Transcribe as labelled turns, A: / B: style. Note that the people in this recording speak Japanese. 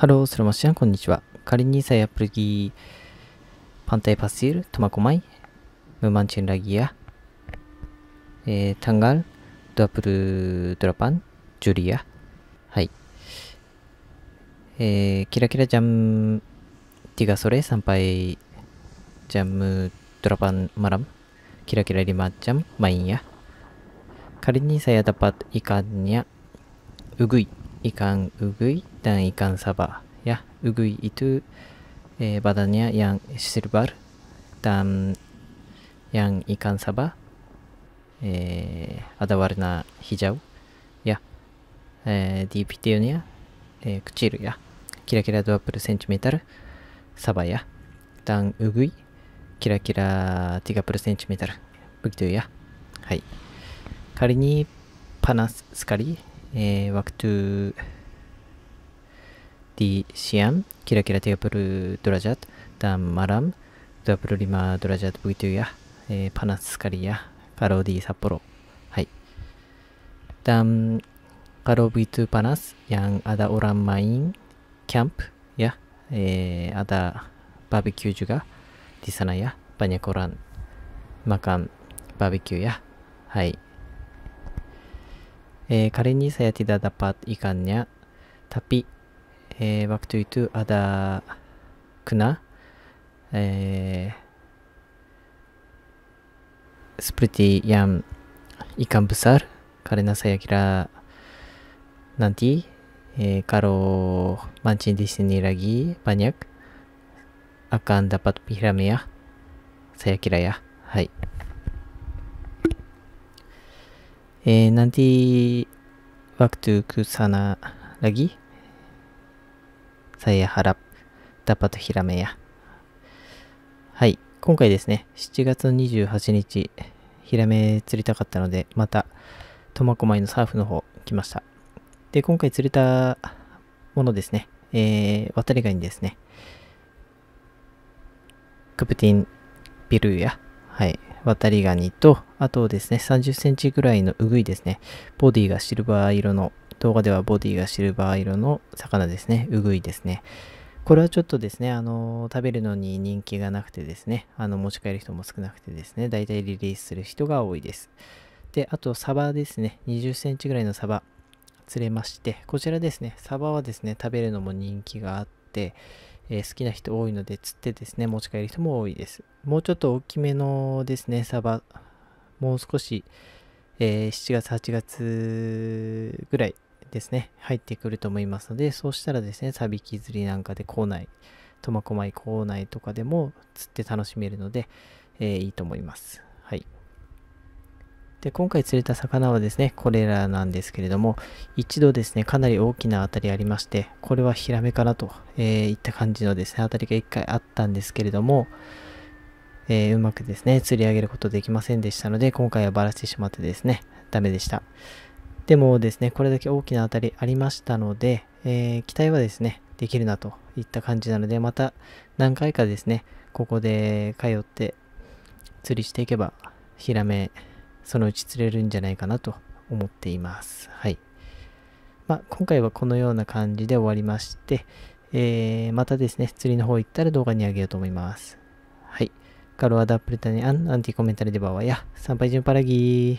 A: ハロー、スラマシアン、こんにちは。カ仮にさやプルギー、パンタイパシル、トマコマイ、ムマンチンラギア、えー、タンガル、ドアプル、ドラパン、ジュリア。はい。えー、キラキラジャム、ティガソレ、サンパイ、ジャム、ドラパン、マラム、キラキラリマジャム、マインヤ。カ仮にさやダパッイカニア、ウグイ。イカンウグイダンイカンサバやウグイイトゥ、えバダニアヤンシルバルダンヤンイカンサバ、えアダワルナヒジャウや、えディピテヨオニア、えクチルやキラキラドアップルセンチメタルサバやダンウグイキラキラティガプルセンチメタルブギトゥやはい仮にパナスカリ Eh, waktu di siang kira-kira 30 derajat dan malam 25 derajat begitu ya eh, panas sekali ya kalau di Sapporo hai dan kalau begitu panas yang ada orang main camp ya eh, ada barbecue juga di sana ya banyak orang makan barbecue ya hai Eh, Kali ini saya tidak dapat ikannya, tapi eh, waktu itu ada kena eh, seperti yang ikan besar karena saya kira nanti eh, kalau mancing di sini lagi banyak akan dapat piramia ya. saya kira ya hai Eh, n a n t ク waktu ke sana l a パ i ヒラメ a はい、今回ですね、7月28日、ヒラメ釣りたかったので、また、苫小牧のサーフの方来ました。で、今回釣れたものですね、えー、渡りガニですね、クプティンビルーや、はい、渡りガニと、あとですね、30センチぐらいのウグイですね。ボディがシルバー色の、動画ではボディがシルバー色の魚ですね。ウグイですね。これはちょっとですね、あの食べるのに人気がなくてですね、あの、持ち帰る人も少なくてですね、だいたいリリースする人が多いです。で、あと、サバですね、20センチぐらいのサバ釣れまして、こちらですね、サバはですね、食べるのも人気があって、えー、好きな人多いので釣ってですね持ち帰る人も多いですもうちょっと大きめのですねサバもう少し、えー、7月8月ぐらいですね入ってくると思いますのでそうしたらですねサビキ釣りなんかで校内苫小牧校内とかでも釣って楽しめるので、えー、いいと思いますはいで今回釣れた魚はですね、これらなんですけれども、一度ですね、かなり大きな当たりありまして、これはヒラメかなと、えー、いった感じのですね、当たりが1回あったんですけれども、えー、うまくですね、釣り上げることできませんでしたので、今回はバラしてしまってですね、ダメでした。でもですね、これだけ大きな当たりありましたので、えー、期待はですね、できるなといった感じなので、また何回かですね、ここで通って釣りしていけば、ヒラメそのうち釣れるんじゃないかなと思っています。はい。まあ、今回はこのような感じで終わりまして、えー、またですね、釣りの方行ったら動画にあげようと思います。はい。ガロアダップルタネアン、アンティコメンタルデバワや、参拝順パラギー。